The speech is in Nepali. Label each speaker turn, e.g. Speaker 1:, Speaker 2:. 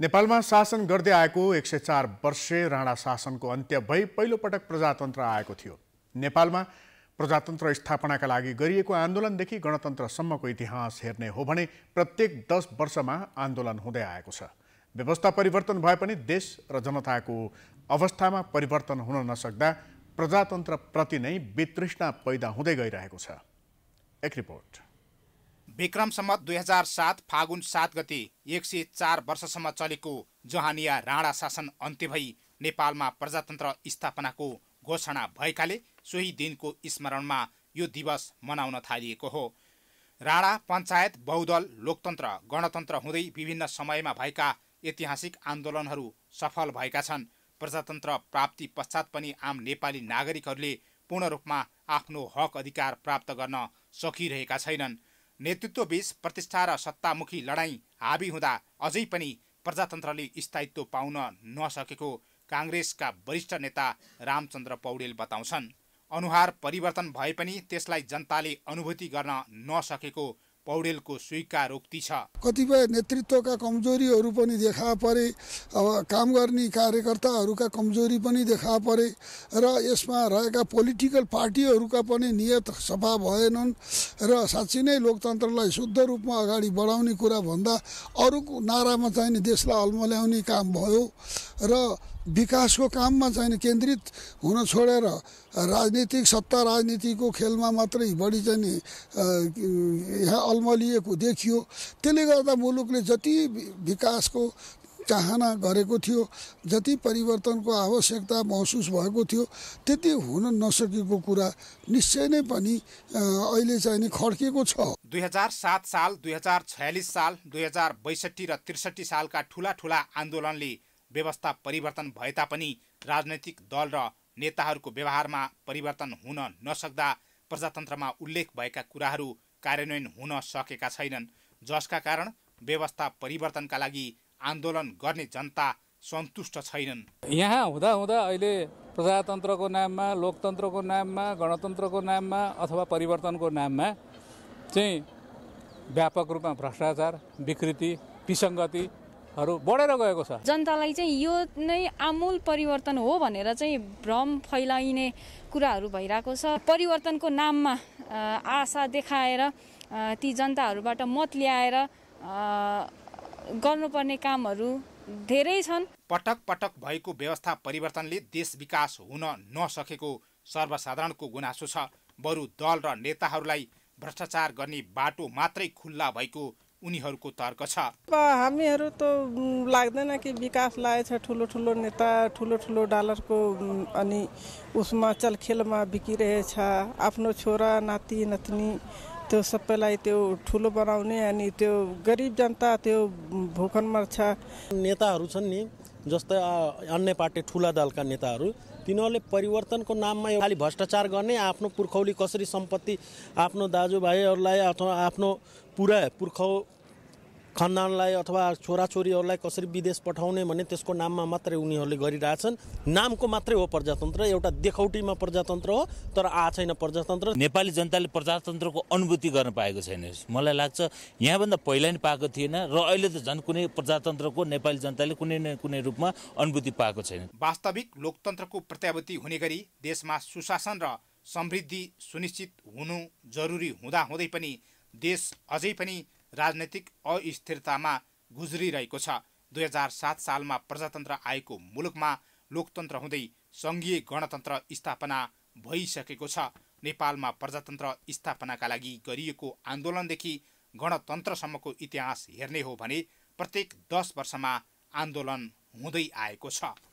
Speaker 1: नेपालमा शासन गर्दै आएको एक सय चार वर्षे राणा शासनको अन्त्य भई पहिलोपटक प्रजातन्त्र आएको थियो नेपालमा प्रजातन्त्र स्थापनाका लागि गरिएको आन्दोलनदेखि गणतन्त्रसम्मको इतिहास हेर्ने हो भने प्रत्येक दस वर्षमा आन्दोलन हुँदै आएको छ व्यवस्था परिवर्तन भए पनि देश र जनताको अवस्थामा परिवर्तन हुन नसक्दा प्रजातन्त्रप्रति नै वितृष्णा पैदा हुँदै गइरहेको छ एक रिपोर्ट विक्रम सम्म दुई हजार सात फागुन सात गते एक सय चार वर्षसम्म चलेको जहानिया राणा शासन अन्त्य भई नेपालमा प्रजातन्त्र स्थापनाको घोषणा भएकाले सोही दिनको स्मरणमा यो दिवस मनाउन थालिएको हो राणा पञ्चायत बहुदल लोकतन्त्र गणतन्त्र हुँदै विभिन्न समयमा भएका ऐतिहासिक आन्दोलनहरू सफल भएका छन् प्रजातन्त्र प्राप्ति पश्चात पनि आम नेपाली नागरिकहरूले पूर्ण रूपमा आफ्नो हक अधिकार प्राप्त गर्न सकिरहेका छैनन् नेतृत्वबीच प्रतिष्ठा र सत्तामुखी लड़ाई हाबी हुँदा अझै पनि प्रजातन्त्रले स्थायित्व पाउन नसकेको काङ्ग्रेसका वरिष्ठ नेता रामचन्द्र पौडेल बताउँछन् अनुहार परिवर्तन भए पनि त्यसलाई जनताले अनुभूति गर्न नसकेको पौडेलको स्वीकारोक्ति छ
Speaker 2: कतिपय नेतृत्वका कमजोरीहरू पनि देखा परे अब काम गर्ने कार्यकर्ताहरूका कमजोरी पनि देखा परे र यसमा रहेका पोलिटिकल पार्टीहरूका पनि नियत सफा भएनन् र साँच्ची नै लोकतन्त्रलाई शुद्ध रूपमा अगाडि बढाउने कुरा भन्दा अरू नारामा चाहिँ देशलाई अल्मल्याउने काम भयो र विकासको काममा चाहिँ केन्द्रित हुन छोडेर राजनीतिक सत्ता राजनीतिको खेलमा मात्रै बढी चाहिँ नि यहाँ अल्मलिएको देखियो त्यसले गर्दा मुलुकले जति विकासको चाहना गरेको थियो जति परिवर्तनको आवश्यकता महसुस भएको थियो त्यति हुन नसकेको कुरा निश्चय नै पनि अहिले चाहिँ नि खड्किएको छ
Speaker 1: दुई हजार सात साल दुई हजार छयालिस साल दुई हजार बैसठी र त्रिसठी सालका ठुला ठुला आन्दोलनले व्यवस्था परिवर्तन भए तापनि राजनैतिक दल र नेताहरूको व्यवहारमा परिवर्तन हुन नसक्दा प्रजातन्त्रमा उल्लेख भएका कुराहरू कार्यान्वयन हुन सकेका छैनन् जसका कारण व्यवस्था परिवर्तनका लागि आन्दोलन गर्ने जनता सन्तुष्ट छैनन् यहाँ हुँदा हुँदा अहिले प्रजातन्त्रको नाममा लोकतन्त्रको नाममा गणतन्त्रको नाममा अथवा परिवर्तनको नाममा चाहिँ व्यापक रूपमा भ्रष्टाचार विकृति विसङ्गति हरू बढेर गएको छ
Speaker 2: जनतालाई चाहिँ यो नै आमूल परिवर्तन हो भनेर चाहिँ भ्रम फैलाइने कुराहरू भइरहेको छ परिवर्तनको नाममा आशा देखाएर ती जनताहरूबाट मत ल्याएर गर्नुपर्ने कामहरू धेरै छन्
Speaker 1: पटक पटक भएको व्यवस्था परिवर्तनले देश विकास हुन नसकेको सर्वसाधारणको गुनासो छ बरु दल र नेताहरूलाई भ्रष्टाचार गर्ने बाटो मात्रै खुल्ला भएको उनीहरूको तर्क छ हामीहरू त लाग्दैन कि विकास लागेको छ ठुलो ठुलो नेता ठुलो ठुलो डालरको अनि
Speaker 2: उसमा चलखेलमा बिकिरहेछ आफ्नो छोरा नाति नतिनी त्यो सबैलाई त्यो ठुलो बनाउने अनि त्यो गरिब जनता त्यो भोकन मर्छ नेताहरू छन् नि जस्तै अन्य पार्टी ठुला दलका नेताहरू तिनीहरूले परिवर्तनको नाममा खालि भ्रष्टाचार गर्ने आफ्नो पुर्खौली कसरी सम्पत्ति आफ्नो दाजुभाइहरूलाई अथवा आफ्नो पुरा पुर्खौ खानदानलाई अथवा छोराछोरीहरूलाई कसरी विदेश पठाउने भने त्यसको नाममा मात्रै उनीहरूले गरिरहेछन् नामको मात्रै हो प्रजातन्त्र एउटा देखौटीमा प्रजातन्त्र हो तर आ छैन प्रजातन्त्र नेपाली जनताले प्रजातन्त्रको अनुभूति
Speaker 1: गर्न पाएको छैन मलाई लाग्छ यहाँभन्दा पहिला नि पाएको थिएन र अहिले त झन् कुनै प्रजातन्त्रको नेपाली जनताले कुनै न कुनै रूपमा अनुभूति पाएको छैन वास्तविक लोकतन्त्रको प्रत्याभूति हुने गरी देशमा सुशासन र समृद्धि सुनिश्चित हुनु जरुरी हुँदाहुँदै पनि देश अझै पनि राजनैतिक अस्थिरतामा गुज्रिरहेको छ दुई हजार सात सालमा प्रजातन्त्र आएको मुलुकमा लोकतन्त्र हुँदै सङ्घीय गणतन्त्र स्थापना भइसकेको छ नेपालमा प्रजातन्त्र स्थापनाका लागि गरिएको आन्दोलनदेखि गणतन्त्रसम्मको इतिहास हेर्ने हो भने प्रत्येक दस वर्षमा आन्दोलन हुँदै आएको छ